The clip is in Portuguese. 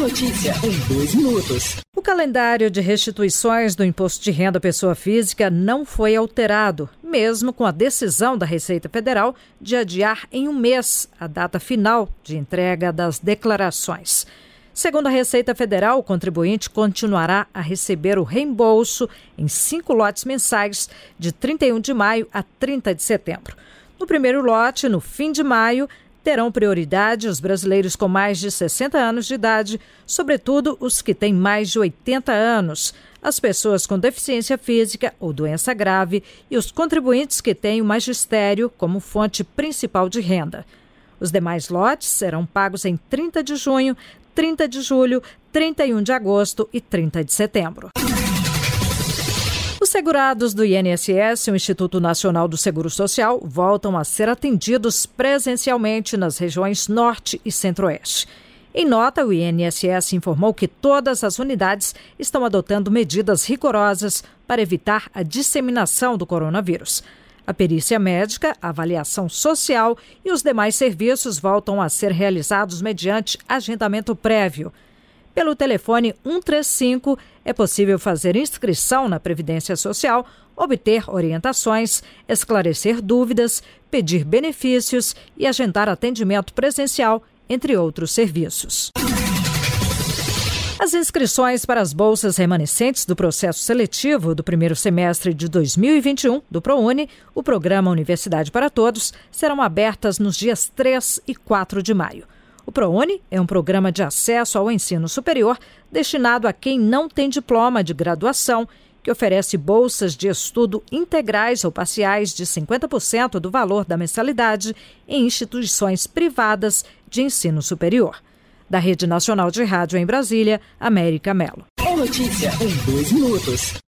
notícia em dois minutos. O calendário de restituições do imposto de renda à pessoa física não foi alterado, mesmo com a decisão da Receita Federal de adiar em um mês a data final de entrega das declarações. Segundo a Receita Federal, o contribuinte continuará a receber o reembolso em cinco lotes mensais de 31 de maio a 30 de setembro. No primeiro lote, no fim de maio, terão prioridade os brasileiros com mais de 60 anos de idade, sobretudo os que têm mais de 80 anos, as pessoas com deficiência física ou doença grave e os contribuintes que têm o magistério como fonte principal de renda. Os demais lotes serão pagos em 30 de junho, 30 de julho, 31 de agosto e 30 de setembro segurados do INSS, o Instituto Nacional do Seguro Social, voltam a ser atendidos presencialmente nas regiões Norte e Centro-Oeste. Em nota, o INSS informou que todas as unidades estão adotando medidas rigorosas para evitar a disseminação do coronavírus. A perícia médica, a avaliação social e os demais serviços voltam a ser realizados mediante agendamento prévio. Pelo telefone 135 é possível fazer inscrição na Previdência Social, obter orientações, esclarecer dúvidas, pedir benefícios e agendar atendimento presencial, entre outros serviços. As inscrições para as bolsas remanescentes do processo seletivo do primeiro semestre de 2021 do ProUni, o programa Universidade para Todos, serão abertas nos dias 3 e 4 de maio. O ProUni é um programa de acesso ao ensino superior destinado a quem não tem diploma de graduação, que oferece bolsas de estudo integrais ou parciais de 50% do valor da mensalidade em instituições privadas de ensino superior. Da Rede Nacional de Rádio em Brasília, América Melo. É notícia em dois minutos.